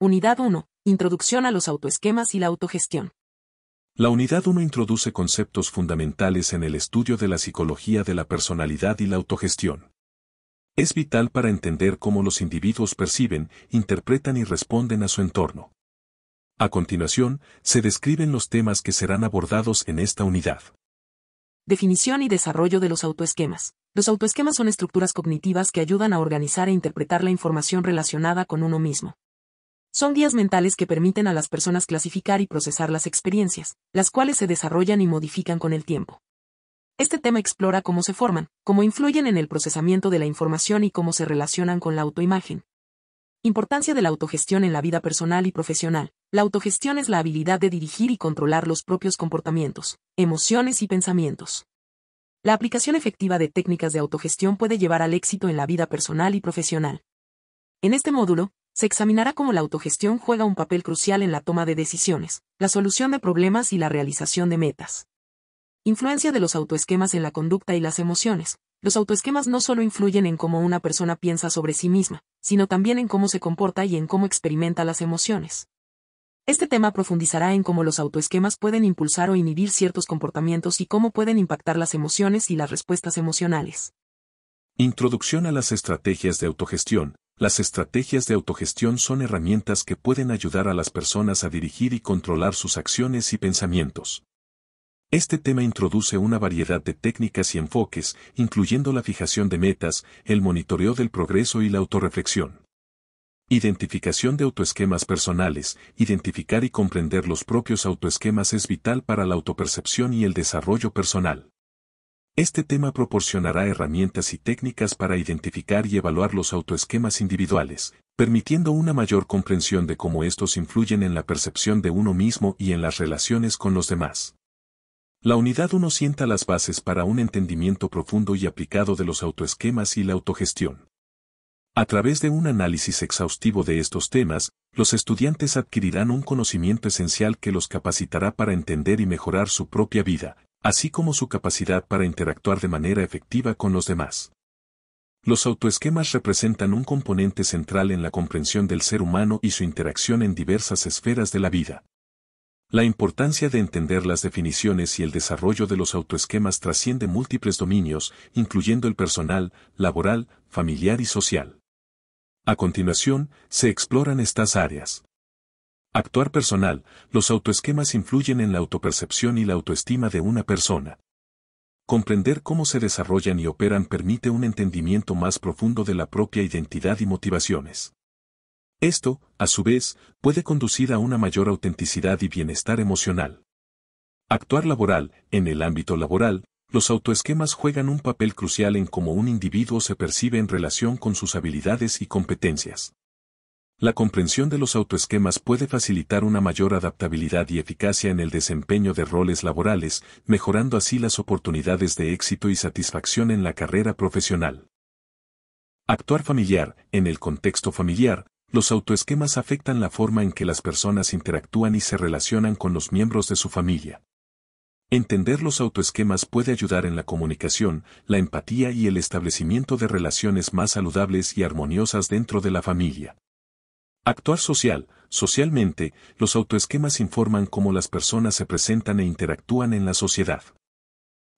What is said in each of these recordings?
Unidad 1. Introducción a los autoesquemas y la autogestión. La unidad 1 introduce conceptos fundamentales en el estudio de la psicología de la personalidad y la autogestión. Es vital para entender cómo los individuos perciben, interpretan y responden a su entorno. A continuación, se describen los temas que serán abordados en esta unidad. Definición y desarrollo de los autoesquemas. Los autoesquemas son estructuras cognitivas que ayudan a organizar e interpretar la información relacionada con uno mismo. Son guías mentales que permiten a las personas clasificar y procesar las experiencias, las cuales se desarrollan y modifican con el tiempo. Este tema explora cómo se forman, cómo influyen en el procesamiento de la información y cómo se relacionan con la autoimagen. Importancia de la autogestión en la vida personal y profesional. La autogestión es la habilidad de dirigir y controlar los propios comportamientos, emociones y pensamientos. La aplicación efectiva de técnicas de autogestión puede llevar al éxito en la vida personal y profesional. En este módulo, se examinará cómo la autogestión juega un papel crucial en la toma de decisiones, la solución de problemas y la realización de metas. Influencia de los autoesquemas en la conducta y las emociones. Los autoesquemas no solo influyen en cómo una persona piensa sobre sí misma, sino también en cómo se comporta y en cómo experimenta las emociones. Este tema profundizará en cómo los autoesquemas pueden impulsar o inhibir ciertos comportamientos y cómo pueden impactar las emociones y las respuestas emocionales. Introducción a las estrategias de autogestión, las estrategias de autogestión son herramientas que pueden ayudar a las personas a dirigir y controlar sus acciones y pensamientos. Este tema introduce una variedad de técnicas y enfoques, incluyendo la fijación de metas, el monitoreo del progreso y la autorreflexión. Identificación de autoesquemas personales, identificar y comprender los propios autoesquemas es vital para la autopercepción y el desarrollo personal. Este tema proporcionará herramientas y técnicas para identificar y evaluar los autoesquemas individuales, permitiendo una mayor comprensión de cómo estos influyen en la percepción de uno mismo y en las relaciones con los demás. La unidad 1 sienta las bases para un entendimiento profundo y aplicado de los autoesquemas y la autogestión. A través de un análisis exhaustivo de estos temas, los estudiantes adquirirán un conocimiento esencial que los capacitará para entender y mejorar su propia vida, así como su capacidad para interactuar de manera efectiva con los demás. Los autoesquemas representan un componente central en la comprensión del ser humano y su interacción en diversas esferas de la vida. La importancia de entender las definiciones y el desarrollo de los autoesquemas trasciende múltiples dominios, incluyendo el personal, laboral, familiar y social. A continuación, se exploran estas áreas. Actuar personal, los autoesquemas influyen en la autopercepción y la autoestima de una persona. Comprender cómo se desarrollan y operan permite un entendimiento más profundo de la propia identidad y motivaciones. Esto, a su vez, puede conducir a una mayor autenticidad y bienestar emocional. Actuar laboral, en el ámbito laboral, los autoesquemas juegan un papel crucial en cómo un individuo se percibe en relación con sus habilidades y competencias. La comprensión de los autoesquemas puede facilitar una mayor adaptabilidad y eficacia en el desempeño de roles laborales, mejorando así las oportunidades de éxito y satisfacción en la carrera profesional. Actuar familiar. En el contexto familiar, los autoesquemas afectan la forma en que las personas interactúan y se relacionan con los miembros de su familia. Entender los autoesquemas puede ayudar en la comunicación, la empatía y el establecimiento de relaciones más saludables y armoniosas dentro de la familia. Actuar social. Socialmente, los autoesquemas informan cómo las personas se presentan e interactúan en la sociedad.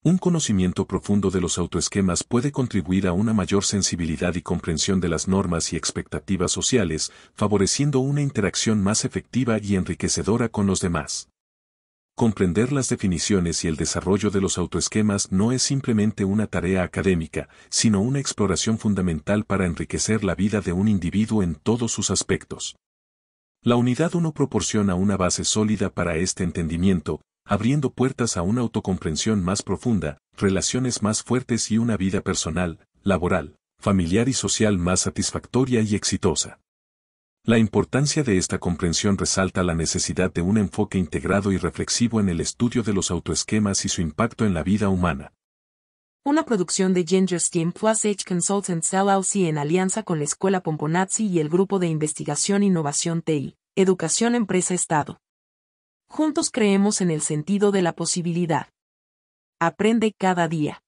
Un conocimiento profundo de los autoesquemas puede contribuir a una mayor sensibilidad y comprensión de las normas y expectativas sociales, favoreciendo una interacción más efectiva y enriquecedora con los demás. Comprender las definiciones y el desarrollo de los autoesquemas no es simplemente una tarea académica, sino una exploración fundamental para enriquecer la vida de un individuo en todos sus aspectos. La unidad 1 proporciona una base sólida para este entendimiento, abriendo puertas a una autocomprensión más profunda, relaciones más fuertes y una vida personal, laboral, familiar y social más satisfactoria y exitosa. La importancia de esta comprensión resalta la necesidad de un enfoque integrado y reflexivo en el estudio de los autoesquemas y su impacto en la vida humana. Una producción de Ginger Skin Plus H Consultants LLC en alianza con la Escuela Pomponazzi y el Grupo de Investigación e Innovación TI, Educación Empresa Estado. Juntos creemos en el sentido de la posibilidad. Aprende cada día.